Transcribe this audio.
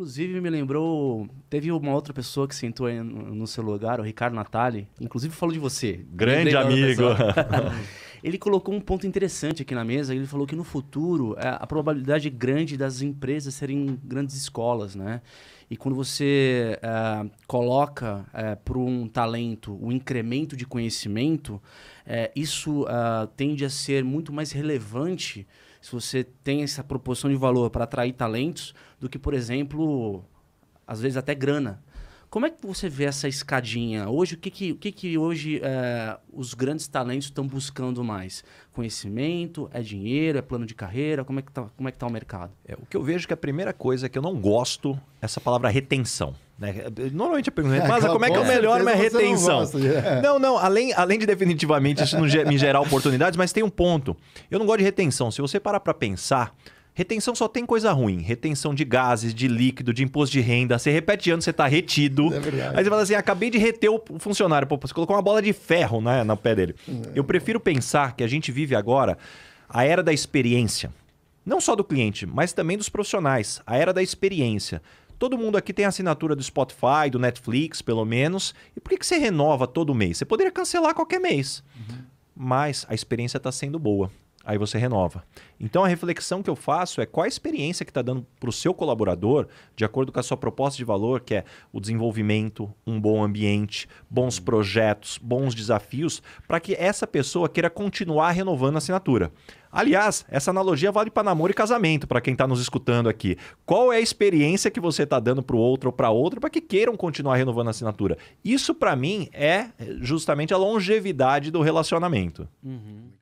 Inclusive, me lembrou. Teve uma outra pessoa que sentou aí no, seu lugar, o Ricardo Natali. Inclusive, falou de você. Grande amigo. Ele colocou um ponto interessante aqui na mesa. Ele falou que no futuro é, a probabilidade é grande das empresas serem grandes escolas, né? E quando você é, coloca é, para um talento o um incremento de conhecimento, isso tende a ser muito mais relevante se você tem essa proporção de valor para atrair talentos do que, por exemplo, às vezes até grana. Como é que você vê essa escadinha? Hoje, o que, que, o que, que hoje é, os grandes talentos estão buscando mais? Conhecimento? É dinheiro? É plano de carreira? Como é que está é que tá o mercado? É, o que eu vejo que a primeira coisa que eu não gosto é essa palavra retenção. Né? Normalmente pergunta é mas como é que eu melhoro minha retenção? Não, é. não, não, além, além de definitivamente isso não me gerar oportunidades, mas tem um ponto. Eu não gosto de retenção. Se você parar para pensar, Retenção só tem coisa ruim. Retenção de gases, de líquido, de imposto de renda. Você repete ano, você tá retido. É Aí você fala assim: acabei de reter o funcionário. Pô, você colocou uma bola de ferro né, no pé dele. É. Eu prefiro pensar que a gente vive agora a era da experiência. Não só do cliente, mas também dos profissionais. A era da experiência. Todo mundo aqui tem assinatura do Spotify, do Netflix, pelo menos. E por que, que você renova todo mês? Você poderia cancelar qualquer mês. Uhum. Mas a experiência está sendo boa aí você renova. Então a reflexão que eu faço é qual a experiência que está dando para o seu colaborador, de acordo com a sua proposta de valor, que é o desenvolvimento, um bom ambiente, bons uhum. projetos, bons desafios, para que essa pessoa queira continuar renovando a assinatura. Aliás, essa analogia vale para namoro e casamento, para quem está nos escutando aqui. Qual é a experiência que você está dando para o outro ou para outro para que queiram continuar renovando a assinatura? Isso, para mim, é justamente a longevidade do relacionamento. Uhum.